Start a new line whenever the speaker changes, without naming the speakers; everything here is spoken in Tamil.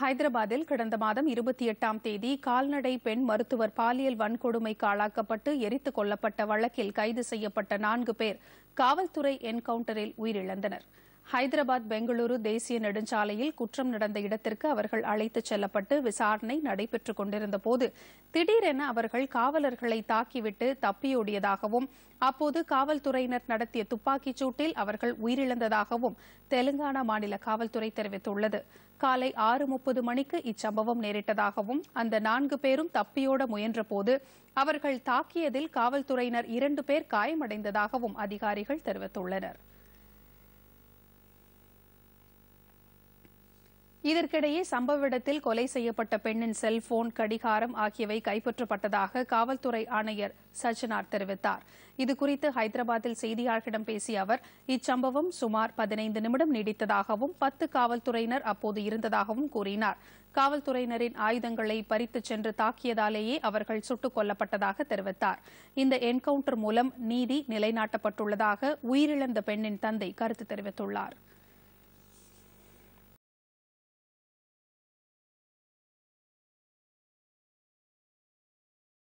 ஹைதராபாத்தில் கடந்த மாதம் இருபத்தி எட்டாம் தேதி கால்நடை பெண் மருத்துவர் பாலியல் வன்கொடுமைக்கு ஆளாக்கப்பட்டு எரித்துக் கொல்லப்பட்ட வழக்கில் கைது செய்யப்பட்ட நான்கு பேர் காவல்துறை என்கவுண்டரில் உயிரிழந்தனா் ஹைதராபாத் பெங்களூரு தேசிய நெடுஞ்சாலையில் குற்றம் நடந்த இடத்திற்கு அவர்கள் அழைத்துச் செல்லப்பட்டு விசாரணை நடைபெற்றுக் கொண்டிருந்தபோது திடீரென அவர்கள் காவலர்களை தாக்கிவிட்டு தப்பியோடியதாகவும் அப்போது காவல்துறையினர் நடத்திய துப்பாக்கிச் சூட்டில் அவர்கள் உயிரிழந்ததாகவும் தெலுங்கானா மாநில காவல்துறை தெரிவித்துள்ளது காலை ஆறு முப்பது மணிக்கு இச்சம்பவம் நேரிட்டதாகவும் அந்த நான்கு பேரும் தப்பியோட முயன்றபோது அவர்கள் தாக்கியதில் காவல்துறையினர் இரண்டு பேர் காயமடைந்ததாகவும் அதிகாரிகள் தெரிவித்துள்ளனா் இதற்கிடையே சம்பவ இடத்தில் கொலை செய்யப்பட்ட பெண்ணின் செல்போன் கடிகாரம் ஆகியவை கைப்பற்றப்பட்டதாக காவல்துறை ஆணையர் சஜனார் தெரிவித்தார் இதுகுறித்து ஹைதராபாத்தில் செய்தியாளர்களிடம் பேசிய அவர் இச்சம்பவம் சுமார் பதினைந்து நிமிடம் நீடித்ததாகவும் பத்து காவல்துறையினர் அப்போது இருந்ததாகவும் கூறினார் காவல்துறையினரின் ஆயுதங்களை பறித்துச் சென்று தாக்கியதாலேயே அவர்கள் சுட்டுக் கொல்லப்பட்டதாக தெரிவித்தார் இந்த என்கவுண்டர் மூலம் நீதி நிலைநாட்டப்பட்டுள்ளதாக உயிரிழந்த பெண்ணின் தந்தை கருத்து தெரிவித்துள்ளாா்